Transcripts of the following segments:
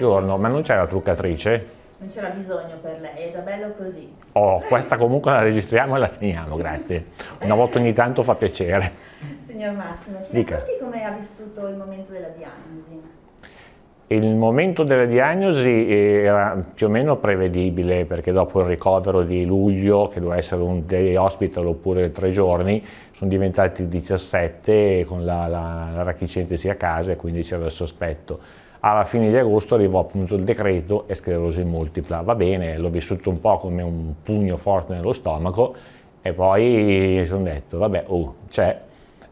buongiorno, ma non c'è la truccatrice? Non c'era bisogno per lei, è già bello così. Oh, questa comunque la registriamo e la teniamo, grazie. Una volta ogni tanto fa piacere. Signor Massimo, ci Dica. racconti come ha vissuto il momento della diagnosi? Il momento della diagnosi eh, era più o meno prevedibile perché dopo il ricovero di luglio, che doveva essere un day hospital oppure tre giorni, sono diventati 17 con la, la, la rachicente a casa e quindi c'era il sospetto alla fine di agosto arrivò appunto il decreto e sclerosi multipla. Va bene, l'ho vissuto un po' come un pugno forte nello stomaco e poi mi sono detto, vabbè, oh, c'è,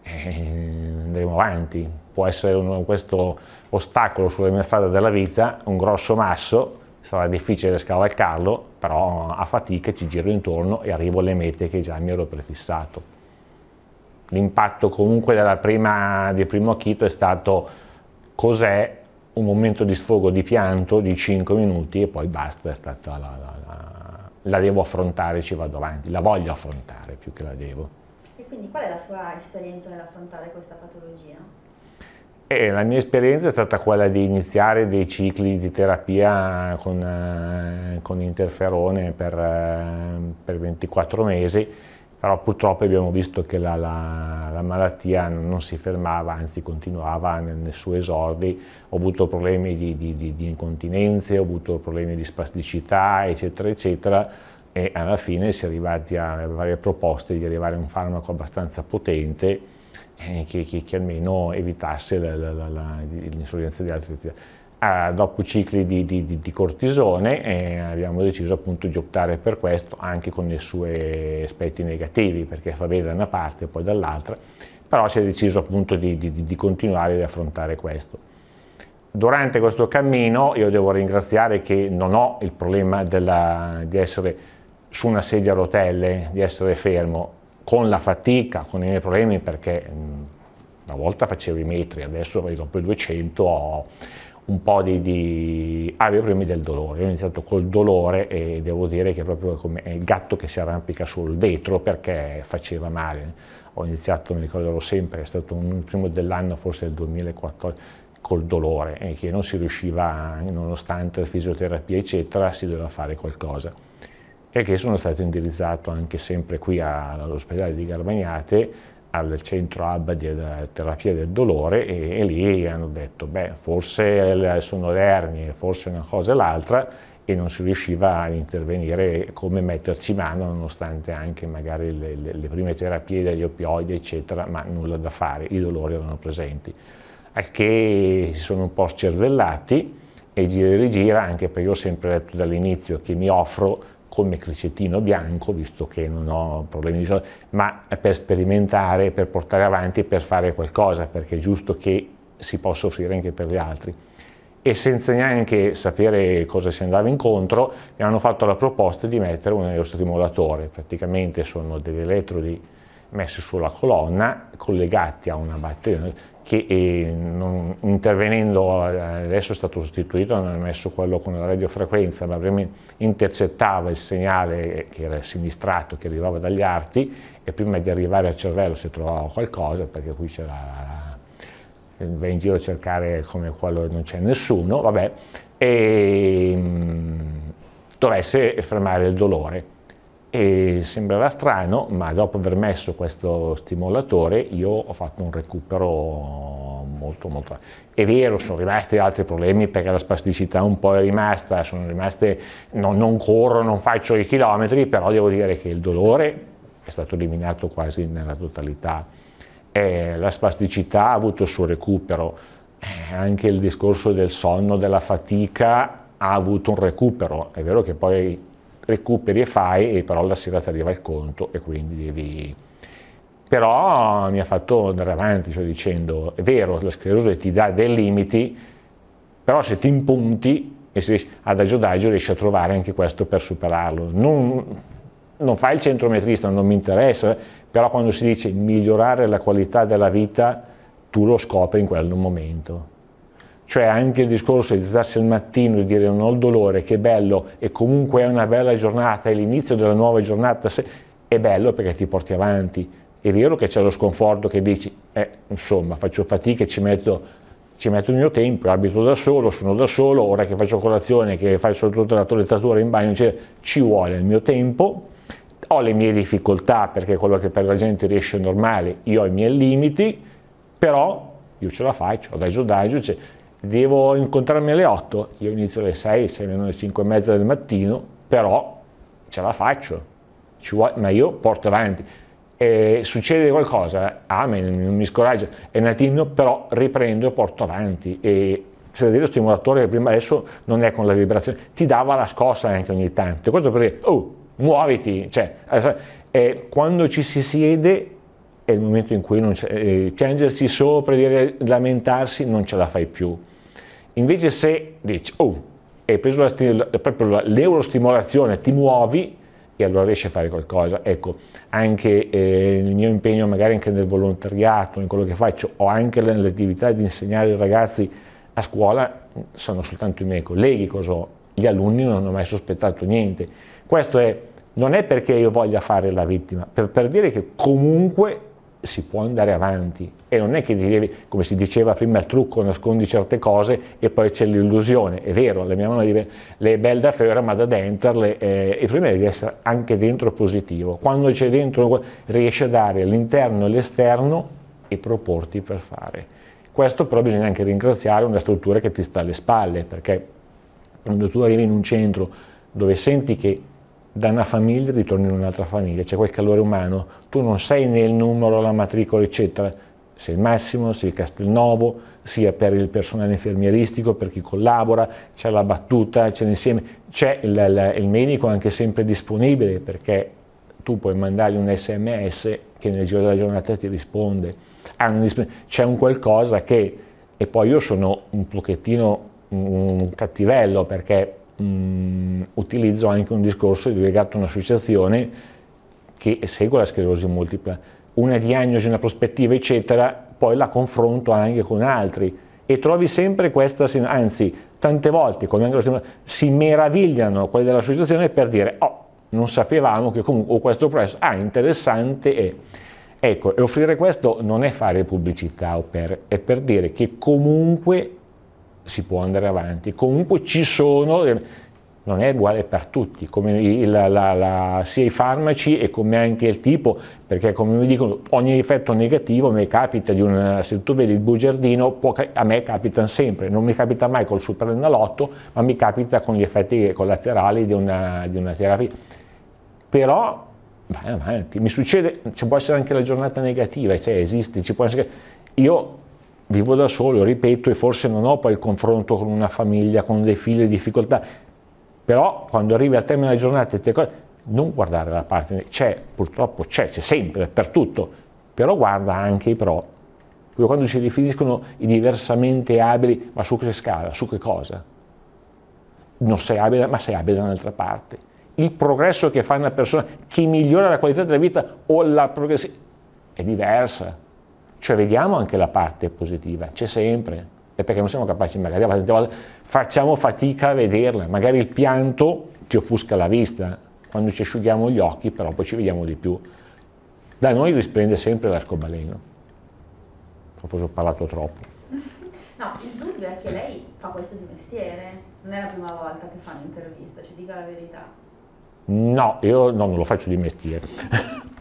eh, andremo avanti. Può essere un, questo ostacolo sulla mia strada della vita, un grosso masso, sarà difficile scavalcarlo, però a fatica ci giro intorno e arrivo alle mete che già mi ero prefissato. L'impatto comunque prima, del primo acchito è stato cos'è un momento di sfogo, di pianto di 5 minuti e poi basta, è stata la, la, la, la devo affrontare, ci vado avanti, la voglio affrontare più che la devo. E quindi qual è la sua esperienza nell'affrontare questa patologia? Eh, la mia esperienza è stata quella di iniziare dei cicli di terapia con, eh, con interferone per, eh, per 24 mesi però purtroppo abbiamo visto che la, la, la, malattia non si fermava, anzi continuava nel, nel suo esordi, ho avuto problemi di, di, di, di, incontinenze, ho avuto problemi di spasticità, eccetera, eccetera, e alla fine si è arrivati a varie proposte di arrivare a un farmaco abbastanza potente eh, che, che, che, almeno evitasse l'insorgenza di altre attività eh, dopo cicli di, di, di cortisone eh, abbiamo deciso appunto di optare per questo anche con i suoi aspetti negativi perché fa bene da una parte e poi dall'altra però si è deciso appunto di, di continuare ad affrontare questo durante questo cammino io devo ringraziare che non ho il problema della, di essere su una sedia a rotelle di essere fermo con la fatica con i miei problemi perché mh, mm, una volta facevo i metri adesso dopo i 200 ho un po' di, di avioprimi del dolore. ho iniziato col dolore e devo dire che è proprio come il gatto che si arrampica sul vetro perché faceva male. Ho iniziato, mi ricorderò sempre, è stato un primo dell'anno, forse del 2014, col dolore e che non si riusciva, nonostante la fisioterapia eccetera, si doveva fare qualcosa. E che sono stato indirizzato anche sempre qui all'ospedale di Garbagnate al centro ABBA di eh, terapia del dolore e, e, lì hanno detto beh forse sono le ernie, forse una cosa e l'altra e non si riusciva ad intervenire come metterci mano nonostante anche magari le, le, le prime terapie degli opioidi eccetera ma nulla da fare, i dolori erano presenti al che si sono un po' scervellati e gira e rigira anche perché io ho sempre detto dall'inizio che mi offro come cricettino bianco, visto che non ho problemi di soldi, ma per sperimentare, per portare avanti, per fare qualcosa, perché è giusto che si possa offrire anche per gli altri. E senza neanche sapere cosa si andava incontro, mi hanno fatto la proposta di mettere un elettrostimulatore, praticamente sono degli elettrodi messi sulla colonna, collegati a una batteria, che eh, non, intervenendo, eh, adesso è stato sostituito, non è messo quello con la radiofrequenza, ma prima intercettava il segnale che era sinistrato, che arrivava dagli arti, e prima di arrivare al cervello si trovava qualcosa, perché qui c'era va in giro a cercare come quello e non c'è nessuno, vabbè, e mh, mm, dovesse fermare il dolore e sembrerà strano, ma dopo aver messo questo stimolatore io ho fatto un recupero molto molto... È vero, sono rimasti altri problemi perché la spasticità un po' è rimasta, sono rimaste... No, non corro, non faccio i chilometri, però devo dire che il dolore è stato eliminato quasi nella totalità. Eh, la spasticità ha avuto il suo recupero, eh, anche il discorso del sonno, della fatica ha avuto un recupero. È vero che poi recuperi e fai, e però la sera ti arriva il conto e quindi devi... Però mi ha fatto andare avanti, cioè dicendo, è vero, la sclerosi ti dà dei limiti, però se ti impunti e si riesce, adagio adagio riesci a trovare anche questo per superarlo. Non, non fai il centrometrista, non mi interessa, però quando si dice migliorare la qualità della vita, tu lo scopri in quel momento cioè anche il discorso di alzarsi al mattino e dire non ho il dolore, che bello, e comunque è una bella giornata, è l'inizio della nuova giornata, è bello perché ti porti avanti. È vero che c'è lo sconforto che dici, eh, insomma, faccio fatica, ci metto, ci metto il mio tempo, abito da solo, sono da solo, ora che faccio colazione, che faccio tutta la toilettatura in bagno, cioè, ci vuole il mio tempo, ho le mie difficoltà perché quello che per la gente riesce normale, io ho i miei limiti, però io ce la faccio, adagio adagio, cioè, devo incontrarmi alle 8, io inizio alle 6, 6 meno le 5 e mezza del mattino, però ce la faccio, vuole, ma io porto avanti. E succede qualcosa, amen, ah, non mi scoraggio, è natino, però riprendo e porto avanti. E se lo stimolatore che prima adesso non è con la vibrazione, ti dava la scossa anche ogni tanto. Questo perché, oh, muoviti, cioè, eh, quando ci si siede è il momento in cui non c'è, eh, piangersi sopra, di lamentarsi, non ce la fai più. Invece se dici, oh, hai preso l'eurostimolazione, ti muovi e allora riesci a fare qualcosa. Ecco, anche eh, il mio impegno magari anche nel volontariato, in quello che faccio, o anche nell'attività di insegnare ai ragazzi a scuola, sono soltanto i miei colleghi cosa ho. Gli alunni non hanno mai sospettato niente. Questo è, non è perché io voglia fare la vittima, per, per dire che comunque si può andare avanti e non è che devi, come si diceva prima, il trucco nascondi certe cose e poi c'è l'illusione, è vero, la mia mamma dice le è belle da fuori ma da dentro, eh, il problema è di essere anche dentro positivo, quando c'è dentro riesci a dare l'interno e l'esterno e proporti per fare. Questo però bisogna anche ringraziare una struttura che ti sta alle spalle, perché quando tu arrivi in un centro dove senti che da una famiglia ritorni in un'altra famiglia, c'è quel calore umano, tu non sei nel numero, la matricola, eccetera, sei il Massimo, sei il Castelnuovo, sia per il personale infermieristico, per chi collabora, c'è la battuta, c'è l'insieme, c'è il, il, il medico anche sempre disponibile perché tu puoi mandargli un sms che nel giro della giornata ti risponde, c'è un qualcosa che, e poi io sono un pochettino un cattivello perché mh, mm, utilizzo anche un discorso legato a un'associazione che segue la sclerosi multipla. Una diagnosi, una prospettiva, eccetera, poi la confronto anche con altri e trovi sempre questa, anzi, tante volte, come anche lo stesso, si meravigliano quelli dell'associazione per dire, oh, non sapevamo che comunque questo processo, ah, interessante è. Ecco, e offrire questo non è fare pubblicità o per, è per dire che comunque si può andare avanti. Comunque ci sono, eh, non è uguale per tutti, il, la, la, sia i farmaci e come anche il tipo, perché come mi dicono ogni effetto negativo mi capita di una, se tu vedi il bugiardino, può, a me capitano sempre, non mi capita mai col superennalotto, ma mi capita con gli effetti collaterali di una, di una terapia. Però vai avanti, mi succede, ci può essere anche la giornata negativa, cioè esiste, ci può essere... Io vivo da solo, ripeto, e forse non ho poi il confronto con una famiglia, con dei figli, difficoltà, però quando arrivi al termine della giornata non guardare la parte, c'è, purtroppo c'è, c'è sempre, per tutto, però guarda anche i pro, quando si definiscono i diversamente abili, ma su che scala, su che cosa? Non sei abile, ma sei abile da un'altra parte. Il progresso che fa una persona, che migliora la qualità della vita o la progressione, è diversa cioè vediamo anche la parte positiva, c'è sempre, è perché non siamo capaci magari, tante volte facciamo fatica a vederla, magari il pianto ti offusca la vista, quando ci asciughiamo gli occhi però poi ci vediamo di più. Da noi risplende sempre l'arcobaleno, forse ho parlato troppo. No, il dubbio è che lei fa questo di mestiere, non è la prima volta che fa un'intervista, ci dica la verità. No, io no, non lo faccio di mestiere.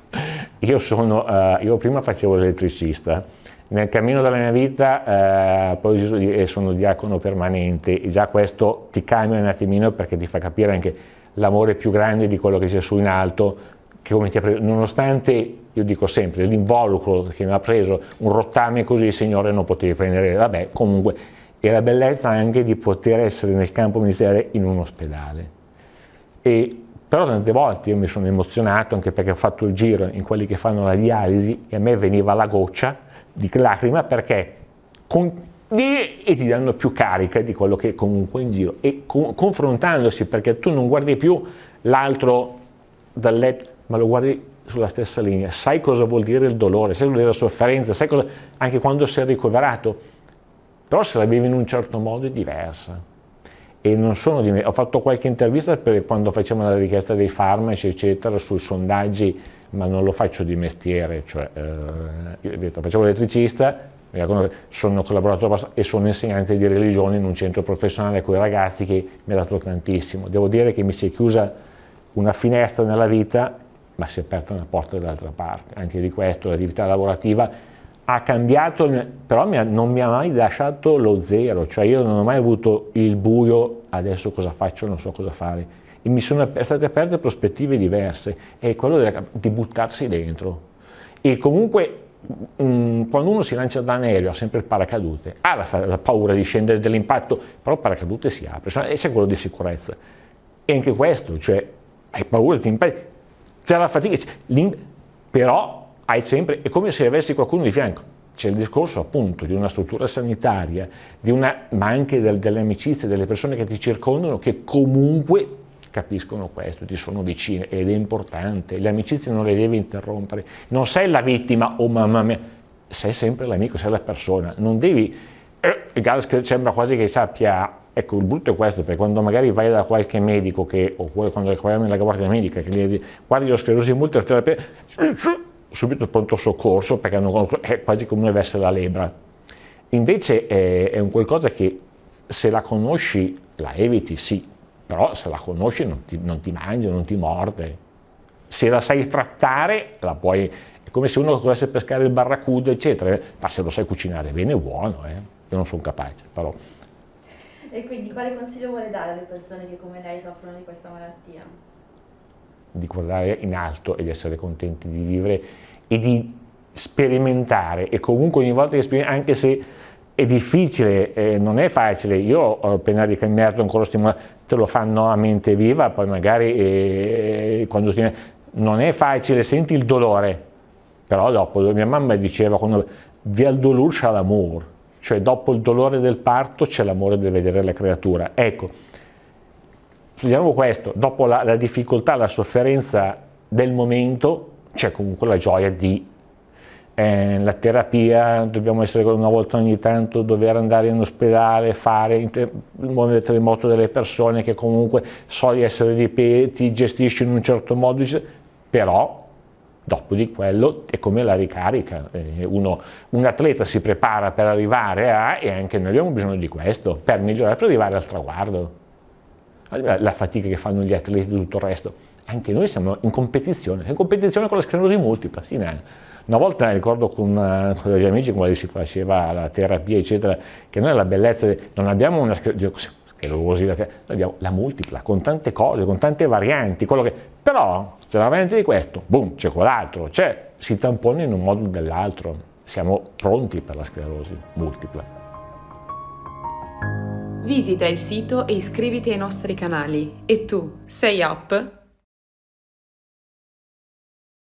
Io, sono, eh, io prima facevo l'elettricista, nel cammino della mia vita eh, poi sono diacono permanente e già questo ti cambia un attimino perché ti fa capire anche l'amore più grande di quello che c'è su in alto, che come ti ha preso, nonostante, io dico sempre, l'involucro che mi ha preso, un rottame così il Signore non potevi prendere, vabbè, comunque, e la bellezza anche di poter essere nel campo ministeriale in un ospedale. E però tante volte io mi sono emozionato anche perché ho fatto il giro in quelli che fanno la dialisi e a me veniva la goccia di lacrima perché con, e, ti danno più carica di quello che comunque in giro e co- confrontandosi perché tu non guardi più l'altro dal letto ma lo guardi sulla stessa linea, sai cosa vuol dire il dolore, sai cosa vuol dire la sofferenza, sai cosa anche quando sei ricoverato, però se la vivi in un certo modo è diversa e non sono di me. Ho fatto qualche intervista per quando facevo la richiesta dei farmaci, eccetera, sui sondaggi, ma non lo faccio di mestiere, cioè, eh, io detto, facevo elettricista, sono collaboratore e sono insegnante di religione in un centro professionale con i ragazzi che mi ha dato tantissimo. Devo dire che mi si è chiusa una finestra nella vita, ma si è aperta una porta dall'altra parte. Anche di questo l'attività lavorativa ha cambiato, però non mi ha mai lasciato lo zero, cioè io non ho mai avuto il buio, adesso cosa faccio, non so cosa fare. E mi sono state aperte prospettive diverse, è quello della, di buttarsi dentro. E comunque mh, quando uno si lancia da un aereo ha sempre il paracadute, ha la, la paura di scendere dall'impatto, però il paracadute si apre, cioè, e c'è quello di sicurezza. E anche questo, cioè hai paura, ti impegni, c'è la fatica, però hai sempre, è come se avessi qualcuno di fianco. C'è il discorso appunto di una struttura sanitaria, una, ma anche del, delle amicizie, delle persone che ti circondano, che comunque capiscono questo, ti sono vicine ed è importante. Le amicizie non le devi interrompere. Non sei la vittima, oh mamma mia, sei sempre l'amico, sei la persona. Non devi... Eh, Gask sembra quasi che sappia Ecco, il brutto è questo, perché quando magari vai da qualche medico che, oppure quando vai nella guardia medica che gli dice guardi lo sclerosi multipla, subito il pronto soccorso perché non, è quasi come avesse la lebra. Invece è, eh, è un qualcosa che se la conosci la eviti, sì, però se la conosci non ti, non ti mangia, non ti morde. Se la sai trattare, la puoi... È come se uno volesse pescare il barracuda, eccetera, ma se lo sai cucinare bene è buono, eh? io non sono capace, però... E quindi quale consiglio vuole dare alle persone che come lei soffrono di questa malattia? di guardare in alto e di essere contenti di vivere e di sperimentare e comunque ogni volta che sperimenti, anche se è difficile, eh, non è facile, io ho appena ricambiato ancora stimolato, te lo fanno a mente viva, poi magari eh, quando ti... non è facile, senti il dolore, però dopo mia mamma diceva quando al dolor c'è l'amore, cioè dopo il dolore del parto c'è l'amore del vedere la creatura. Ecco, diciamo questo, dopo la, la difficoltà, la sofferenza del momento, c'è comunque la gioia di eh, la terapia, dobbiamo essere una volta ogni tanto, dover andare in ospedale, fare muovere il terremoto delle persone che comunque so di essere di gestisci in un certo modo, però dopo di quello è come la ricarica, eh, uno, un atleta si prepara per arrivare a, e anche noi abbiamo bisogno di questo, per migliorare, per arrivare al traguardo la fatica che fanno gli atleti e tutto il resto. Anche noi siamo in competizione, in competizione con la sclerosi multipla, sì, una volta eh, ricordo con, eh, con degli amici quando si faceva la terapia, eccetera, che noi la bellezza, non abbiamo una sclerosi, noi abbiamo la multipla, con tante cose, con tante varianti, che, però c'è la variante di questo, boom, c'è quell'altro, c'è, si tampona in un modo o nell'altro, siamo pronti per la sclerosi multipla. Visita il sito e iscriviti ai nostri canali. E tu, sei up?